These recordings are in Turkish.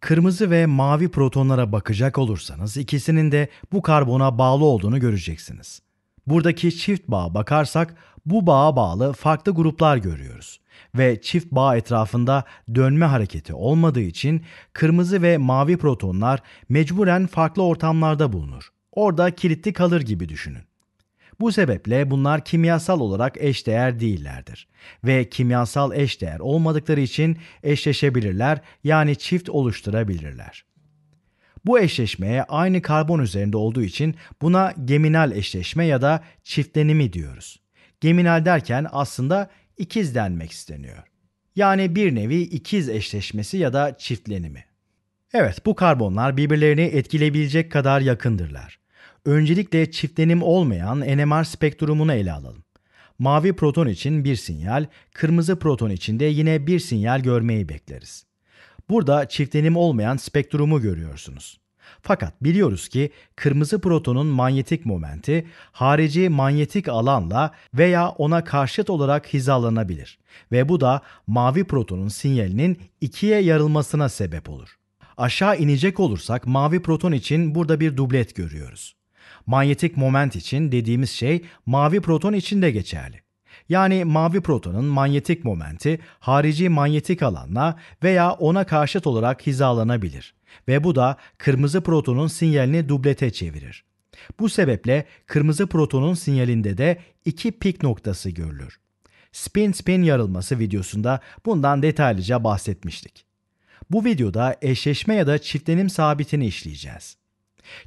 Kırmızı ve mavi protonlara bakacak olursanız ikisinin de bu karbona bağlı olduğunu göreceksiniz. Buradaki çift bağa bakarsak bu bağa bağlı farklı gruplar görüyoruz ve çift bağ etrafında dönme hareketi olmadığı için kırmızı ve mavi protonlar mecburen farklı ortamlarda bulunur. Orada kilitli kalır gibi düşünün. Bu sebeple bunlar kimyasal olarak eşdeğer değillerdir ve kimyasal eşdeğer olmadıkları için eşleşebilirler yani çift oluşturabilirler. Bu eşleşmeye aynı karbon üzerinde olduğu için buna geminal eşleşme ya da çiftlenimi diyoruz. Geminal derken aslında ikiz denmek isteniyor. Yani bir nevi ikiz eşleşmesi ya da çiftlenimi. Evet bu karbonlar birbirlerini etkileyebilecek kadar yakındırlar. Öncelikle çiftlenim olmayan NMR spektrumunu ele alalım. Mavi proton için bir sinyal, kırmızı proton için de yine bir sinyal görmeyi bekleriz. Burada çiftlenim olmayan spektrumu görüyorsunuz. Fakat biliyoruz ki kırmızı protonun manyetik momenti harici manyetik alanla veya ona karşıt olarak hizalanabilir ve bu da mavi protonun sinyalinin ikiye yarılmasına sebep olur. Aşağı inecek olursak mavi proton için burada bir dublet görüyoruz. Manyetik moment için dediğimiz şey mavi proton için de geçerli. Yani mavi protonun manyetik momenti harici manyetik alanla veya ona karşıt olarak hizalanabilir ve bu da kırmızı protonun sinyalini dublete çevirir. Bu sebeple kırmızı protonun sinyalinde de iki pik noktası görülür. Spin-spin yarılması videosunda bundan detaylıca bahsetmiştik. Bu videoda eşleşme ya da çiftlenim sabitini işleyeceğiz.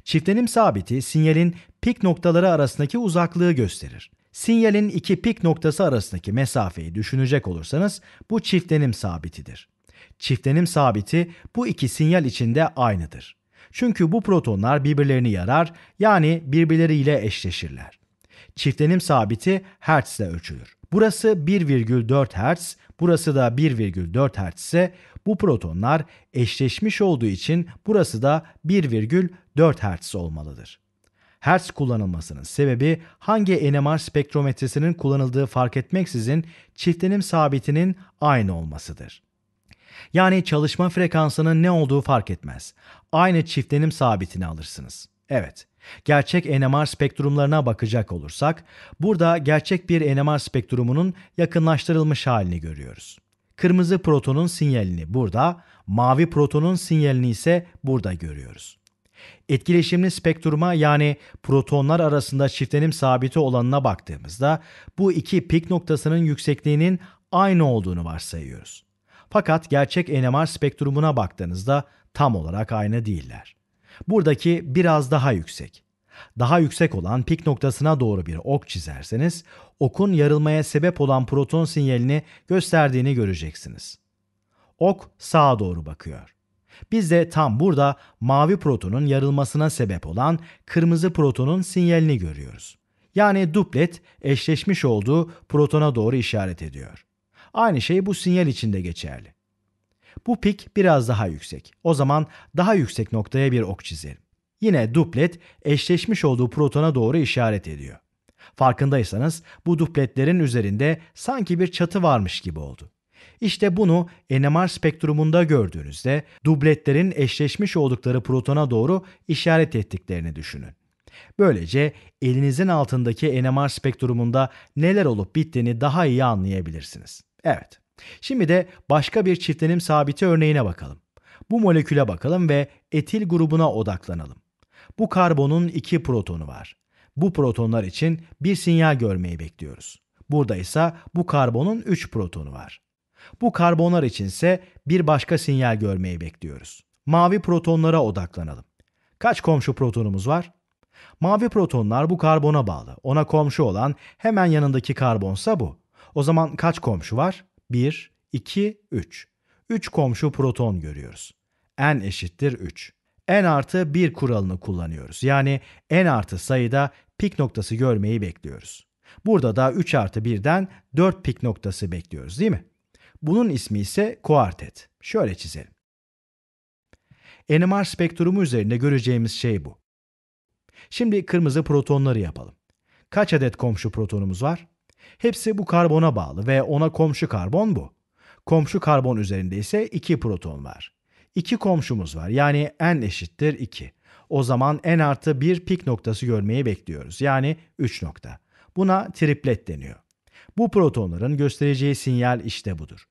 Çiftlenim sabiti sinyalin pik noktaları arasındaki uzaklığı gösterir. Sinyalin iki pik noktası arasındaki mesafeyi düşünecek olursanız bu çiftlenim sabitidir. Çiftlenim sabiti bu iki sinyal içinde aynıdır. Çünkü bu protonlar birbirlerini yarar yani birbirleriyle eşleşirler. Çiftlenim sabiti hertzle ölçülür. Burası 1,4 Hz, burası da 1,4 Hz ise bu protonlar eşleşmiş olduğu için burası da 1,4 Hz olmalıdır. Hertz kullanılmasının sebebi hangi NMR spektrometresinin kullanıldığı fark etmeksizin çiftlenim sabitinin aynı olmasıdır. Yani çalışma frekansının ne olduğu fark etmez. Aynı çiftlenim sabitini alırsınız. Evet, Gerçek NMR spektrumlarına bakacak olursak, burada gerçek bir NMR spektrumunun yakınlaştırılmış halini görüyoruz. Kırmızı protonun sinyalini burada, mavi protonun sinyalini ise burada görüyoruz. Etkileşimli spektruma yani protonlar arasında çiftlenim sabiti olanına baktığımızda bu iki pik noktasının yüksekliğinin aynı olduğunu varsayıyoruz. Fakat gerçek NMR spektrumuna baktığınızda tam olarak aynı değiller. Buradaki biraz daha yüksek. Daha yüksek olan pik noktasına doğru bir ok çizerseniz, okun yarılmaya sebep olan proton sinyalini gösterdiğini göreceksiniz. Ok sağa doğru bakıyor. Biz de tam burada mavi protonun yarılmasına sebep olan kırmızı protonun sinyalini görüyoruz. Yani duplet eşleşmiş olduğu protona doğru işaret ediyor. Aynı şey bu sinyal için de geçerli. Bu pik biraz daha yüksek. O zaman daha yüksek noktaya bir ok çizelim. Yine duplet eşleşmiş olduğu protona doğru işaret ediyor. Farkındaysanız bu dupletlerin üzerinde sanki bir çatı varmış gibi oldu. İşte bunu NMR spektrumunda gördüğünüzde dubletlerin eşleşmiş oldukları protona doğru işaret ettiklerini düşünün. Böylece elinizin altındaki NMR spektrumunda neler olup bittiğini daha iyi anlayabilirsiniz. Evet. Şimdi de başka bir çiftlenim sabiti örneğine bakalım. Bu moleküle bakalım ve etil grubuna odaklanalım. Bu karbonun iki protonu var. Bu protonlar için bir sinyal görmeyi bekliyoruz. Burada ise bu karbonun 3 protonu var. Bu karbonlar içinse bir başka sinyal görmeyi bekliyoruz. Mavi protonlara odaklanalım. Kaç komşu protonumuz var? Mavi protonlar bu karbona bağlı. Ona komşu olan hemen yanındaki karbonsa bu. O zaman kaç komşu var? 1, 2, 3. 3 komşu proton görüyoruz. n eşittir 3. n artı 1 kuralını kullanıyoruz. Yani n artı sayıda pik noktası görmeyi bekliyoruz. Burada da 3 artı 1'den 4 pik noktası bekliyoruz değil mi? Bunun ismi ise kuartet. Şöyle çizelim. NMR spektrumu üzerinde göreceğimiz şey bu. Şimdi kırmızı protonları yapalım. Kaç adet komşu protonumuz var? Hepsi bu karbona bağlı ve ona komşu karbon bu. Komşu karbon üzerinde ise 2 proton var. 2 komşumuz var yani n eşittir 2. O zaman n artı 1 pik noktası görmeyi bekliyoruz yani 3 nokta. Buna triplet deniyor. Bu protonların göstereceği sinyal işte budur.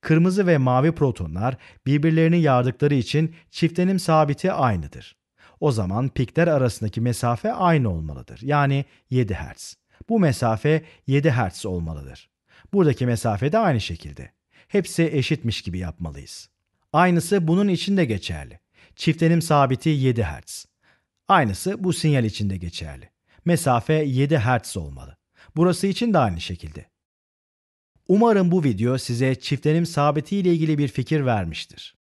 Kırmızı ve mavi protonlar birbirlerini yardıkları için çiftlenim sabiti aynıdır. O zaman pikler arasındaki mesafe aynı olmalıdır. Yani 7 Hz. Bu mesafe 7 Hz olmalıdır. Buradaki mesafe de aynı şekilde. Hepsi eşitmiş gibi yapmalıyız. Aynısı bunun için de geçerli. Çiftlenim sabiti 7 Hz. Aynısı bu sinyal için de geçerli. Mesafe 7 Hz olmalı. Burası için de aynı şekilde. Umarım bu video size çiftlenim sabiti ile ilgili bir fikir vermiştir.